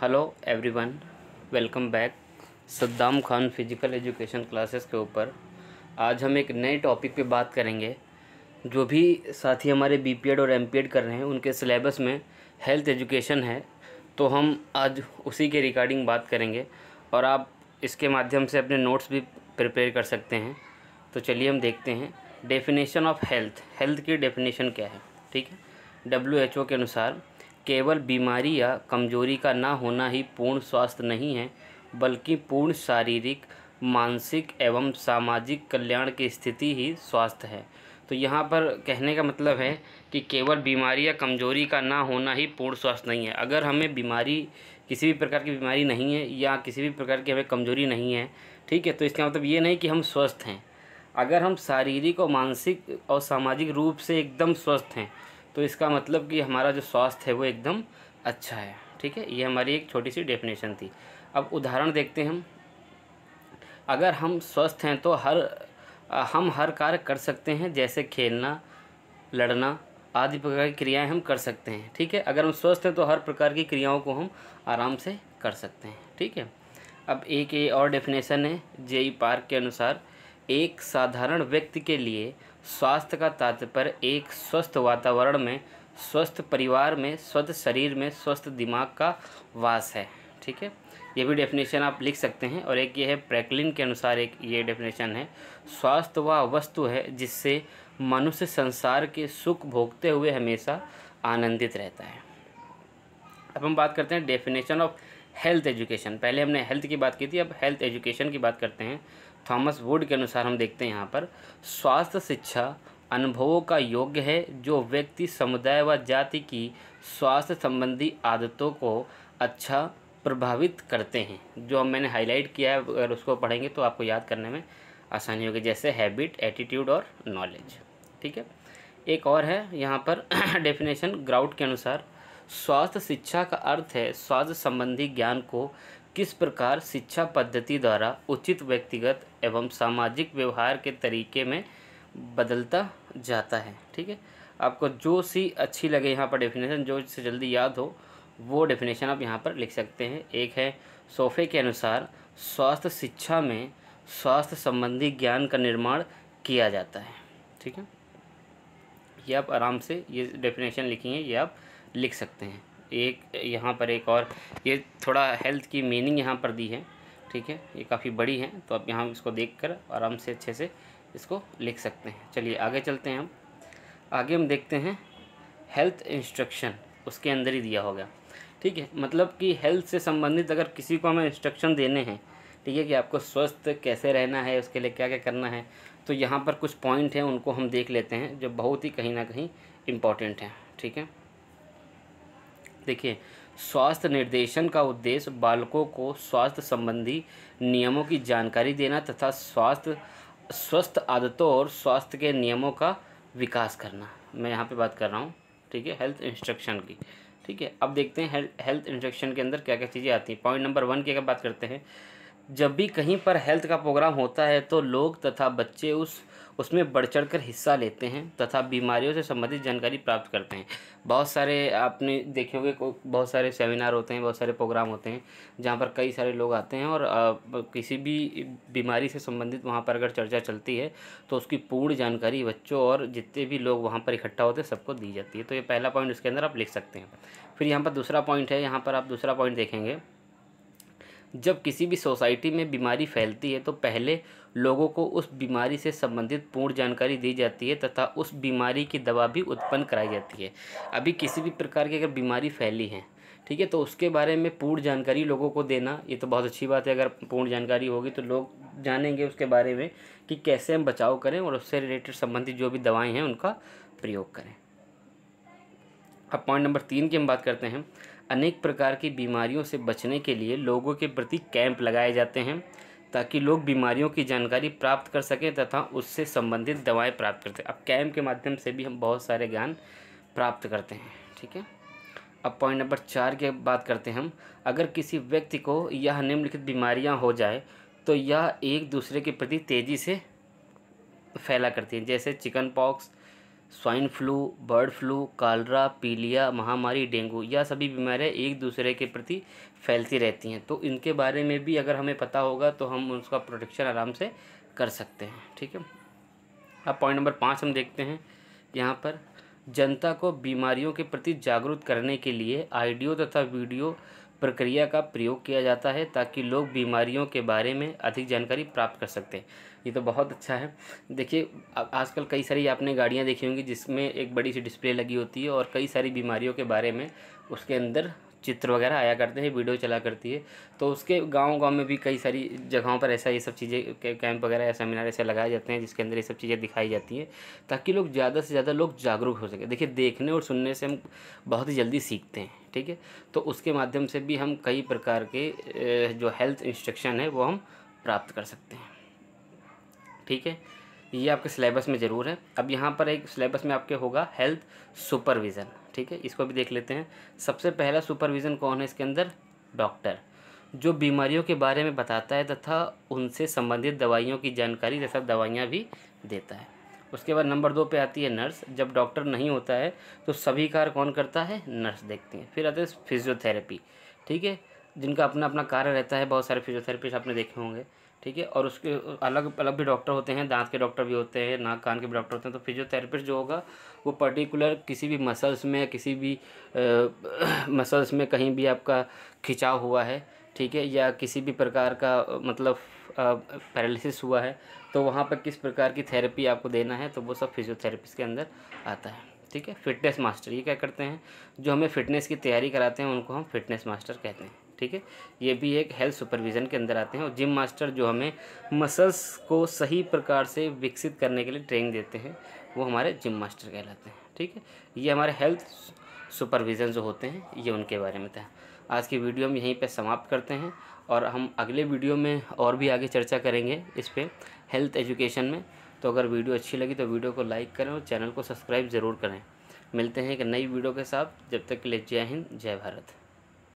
hello everyone welcome back Saddam Khan physical education classes के ऊपर आज हम एक नए टॉपिक पे बात करेंगे जो भी साथी हमारे बी और एम कर रहे हैं उनके सिलेबस में हेल्थ एजुकेशन है तो हम आज उसी के रिगार्डिंग बात करेंगे और आप इसके माध्यम से अपने नोट्स भी प्रिपेयर कर सकते हैं तो चलिए हम देखते हैं डेफिनेशन ऑफ हेल्थ हेल्थ की डेफिनेशन क्या है ठीक है डब्ल्यू के अनुसार केवल बीमारी या कमजोरी का ना होना ही पूर्ण स्वास्थ्य नहीं है बल्कि पूर्ण शारीरिक मानसिक एवं सामाजिक कल्याण की स्थिति ही स्वास्थ्य है तो यहाँ पर कहने का मतलब है कि केवल बीमारी या कमजोरी का ना होना ही पूर्ण स्वास्थ्य नहीं है अगर हमें बीमारी किसी भी प्रकार की बीमारी नहीं है या किसी भी प्रकार की हमें कमजोरी नहीं है ठीक है तो इसका मतलब ये नहीं कि हम स्वस्थ हैं अगर हम शारीरिक और मानसिक और सामाजिक रूप से एकदम स्वस्थ हैं तो इसका मतलब कि हमारा जो स्वास्थ्य है वो एकदम अच्छा है ठीक है ये हमारी एक छोटी सी डेफिनेशन थी अब उदाहरण देखते हैं हम अगर हम स्वस्थ हैं तो हर हम हर कार्य कर सकते हैं जैसे खेलना लड़ना आदि प्रकार की क्रियाएं हम कर सकते हैं ठीक है अगर हम स्वस्थ हैं तो हर प्रकार की क्रियाओं को हम आराम से कर सकते हैं ठीक है अब एक ये और डेफिनेशन है जेई पार्क e के अनुसार एक साधारण व्यक्ति के लिए स्वास्थ्य का तात्पर्य एक स्वस्थ वातावरण में स्वस्थ परिवार में स्वस्थ शरीर में स्वस्थ दिमाग का वास है ठीक है ये भी डेफिनेशन आप लिख सकते हैं और एक ये है प्रैकलिन के अनुसार एक ये डेफिनेशन है स्वास्थ्य वह वस्तु है जिससे मनुष्य संसार के सुख भोगते हुए हमेशा आनंदित रहता है अब हम बात करते हैं डेफिनेशन ऑफ हेल्थ एजुकेशन पहले हमने हेल्थ की बात की थी अब हेल्थ एजुकेशन की बात करते हैं थॉमस वुड के अनुसार हम देखते हैं यहाँ पर स्वास्थ्य शिक्षा अनुभवों का योग्य है जो व्यक्ति समुदाय व जाति की स्वास्थ्य संबंधी आदतों को अच्छा प्रभावित करते हैं जो हम मैंने हाईलाइट किया है अगर उसको पढ़ेंगे तो आपको याद करने में आसानी होगी जैसे हैबिट एटीट्यूड और नॉलेज ठीक है एक और है यहाँ पर डेफिनेशन ग्राउट के अनुसार स्वास्थ्य शिक्षा का अर्थ है स्वास्थ्य संबंधी ज्ञान को किस प्रकार शिक्षा पद्धति द्वारा उचित व्यक्तिगत एवं सामाजिक व्यवहार के तरीके में बदलता जाता है ठीक है आपको जो सी अच्छी लगे यहाँ पर डेफिनेशन जो इससे जल्दी याद हो वो डेफिनेशन आप यहाँ पर लिख सकते हैं एक है सोफे के अनुसार स्वास्थ्य शिक्षा में स्वास्थ्य संबंधी ज्ञान का निर्माण किया जाता है ठीक है ये आप आराम से ये डेफिनेशन लिखी है ये आप लिख सकते हैं एक यहाँ पर एक और ये थोड़ा हेल्थ की मीनिंग यहाँ पर दी है ठीक है ये काफ़ी बड़ी है तो आप यहाँ इसको देख कर आराम से अच्छे से इसको लिख सकते हैं चलिए आगे चलते हैं हम आगे हम देखते हैं हेल्थ इंस्ट्रक्शन उसके अंदर ही दिया होगा ठीक है मतलब कि हेल्थ से संबंधित अगर किसी को हमें इंस्ट्रक्शन देने हैं ठीक है कि आपको स्वस्थ कैसे रहना है उसके लिए क्या क्या करना है तो यहाँ पर कुछ पॉइंट हैं उनको हम देख लेते हैं जो बहुत ही कहीं ना कहीं इम्पॉर्टेंट हैं ठीक है देखिए स्वास्थ्य निर्देशन का उद्देश्य बालकों को स्वास्थ्य संबंधी नियमों की जानकारी देना तथा स्वास्थ्य स्वस्थ आदतों और स्वास्थ्य के नियमों का विकास करना मैं यहाँ पे बात कर रहा हूँ ठीक है हेल्थ इंस्ट्रक्शन की ठीक है अब देखते हैं हेल्थ हेल्थ इंस्ट्रक्शन के अंदर क्या क्या चीज़ें आती हैं पॉइंट नंबर वन की अगर बात करते हैं जब भी कहीं पर हेल्थ का प्रोग्राम होता है तो लोग तथा बच्चे उस उसमें बढ़ चढ़ कर हिस्सा लेते हैं तथा बीमारियों से संबंधित जानकारी प्राप्त करते हैं बहुत सारे आपने देखे होंगे बहुत सारे सेमिनार होते हैं बहुत सारे प्रोग्राम होते हैं जहाँ पर कई सारे लोग आते हैं और किसी भी बीमारी से संबंधित वहाँ पर अगर चर्चा चलती है तो उसकी पूर्ण जानकारी बच्चों और जितने भी लोग वहाँ पर इकट्ठा होते हैं सबको दी जाती है तो ये पहला पॉइंट इसके अंदर आप लिख सकते हैं फिर यहाँ पर दूसरा पॉइंट है यहाँ पर आप दूसरा पॉइंट देखेंगे जब किसी भी सोसाइटी में बीमारी फैलती है तो पहले लोगों को उस बीमारी से संबंधित पूर्ण जानकारी दी जाती है तथा उस बीमारी की दवा भी उत्पन्न कराई जाती है अभी किसी भी प्रकार की अगर बीमारी फैली है ठीक है तो उसके बारे में पूर्ण जानकारी लोगों को देना ये तो बहुत अच्छी बात है अगर पूर्ण जानकारी होगी तो लोग जानेंगे उसके बारे में कि कैसे हम बचाव करें और उससे रिलेटेड संबंधित जो भी दवाएँ हैं उनका प्रयोग करें अब पॉइंट नंबर तीन की हम बात करते हैं अनेक प्रकार की बीमारियों से बचने के लिए लोगों के प्रति कैंप लगाए जाते हैं ताकि लोग बीमारियों की जानकारी प्राप्त कर सकें तथा उससे संबंधित दवाएं प्राप्त करते हैं अब कैंप के माध्यम से भी हम बहुत सारे ज्ञान प्राप्त करते हैं ठीक है अब पॉइंट नंबर चार की बात करते हैं हम अगर किसी व्यक्ति को यह निम्नलिखित बीमारियाँ हो जाए तो यह एक दूसरे के प्रति तेज़ी से फैला करती हैं जैसे chicken pox swine flu bird flu cholera पीलिया महामारी डेंगू यह सभी बीमारियाँ एक दूसरे के प्रति फैलती रहती हैं तो इनके बारे में भी अगर हमें पता होगा तो हम उसका प्रोटेक्शन आराम से कर सकते हैं ठीक है अब पॉइंट नंबर पाँच हम देखते हैं यहाँ पर जनता को बीमारियों के प्रति जागरूक करने के लिए आइडियो तथा वीडियो प्रक्रिया का प्रयोग किया जाता है ताकि लोग बीमारियों के बारे में अधिक जानकारी प्राप्त कर सकते हैं ये तो बहुत अच्छा है देखिए आजकल कई सारी आपने गाड़ियाँ देखी होंगी जिसमें एक बड़ी सी डिस्प्ले लगी होती है और कई सारी बीमारियों के बारे में उसके अंदर चित्र वगैरह आया करते हैं वीडियो चला करती है तो उसके गांव गांव में भी कई सारी जगहों पर ऐसा ये सब चीज़ें कैंप वगैरह या सेमिनार ऐसे लगाए जाते हैं जिसके अंदर ये सब चीज़ें दिखाई जाती हैं ताकि लोग ज़्यादा से ज़्यादा लोग जागरूक हो सके देखिए देखने और सुनने से हम बहुत ही जल्दी सीखते हैं ठीक है तो उसके माध्यम से भी हम कई प्रकार के जो हेल्थ इंस्ट्रक्शन है वो हम प्राप्त कर सकते हैं ठीक है ये आपके सिलेबस में ज़रूर है अब यहाँ पर एक सिलेबस में आपके होगा हेल्थ सुपरविज़न ठीक है इसको भी देख लेते हैं सबसे पहला सुपरविज़न कौन है इसके अंदर डॉक्टर जो बीमारियों के बारे में बताता है तथा उनसे संबंधित दवाइयों की जानकारी तथा दवाइयाँ भी देता है उसके बाद नंबर दो पे आती है नर्स जब डॉक्टर नहीं होता है तो सभी कार्य कौन करता है नर्स देखती हैं फिर आते हैं फिजियोथेरेपी ठीक है जिनका अपना अपना कार्य रहता है बहुत सारे फिजियोथेरेपिस्ट आपने देखे होंगे ठीक है और उसके अलग अलग भी डॉक्टर होते हैं दांत के डॉक्टर भी होते हैं नाक कान के भी डॉक्टर होते हैं तो फिजियोथेरेपिस्ट जो होगा वो पर्टिकुलर किसी भी मसल्स में किसी भी आ, मसल्स में कहीं भी आपका खिंचाव हुआ है ठीक है या किसी भी प्रकार का मतलब पैरालिसिस हुआ है तो वहाँ पर किस प्रकार की थेरेपी आपको देना है तो वो सब फिजियोथेरेपिस्ट के अंदर आता है ठीक है फिटनेस मास्टर ये क्या करते हैं जो हमें फिटनेस की तैयारी कराते हैं उनको हम फिटनेस मास्टर कहते हैं ठीक है ये भी एक हेल्थ सुपरविज़न के अंदर आते हैं और जिम मास्टर जो हमें मसल्स को सही प्रकार से विकसित करने के लिए ट्रेनिंग देते हैं वो हमारे जिम मास्टर कहलाते हैं ठीक है ये हमारे हेल्थ सुपरविज़न जो होते हैं ये उनके बारे में था आज की वीडियो हम यहीं पर समाप्त करते हैं और हम अगले वीडियो में और भी आगे चर्चा करेंगे इस पर हेल्थ एजुकेशन में तो अगर वीडियो अच्छी लगी तो वीडियो को लाइक करें और चैनल को सब्सक्राइब ज़रूर करें मिलते हैं एक नई वीडियो के साथ जब तक के लिए जय हिंद जय भारत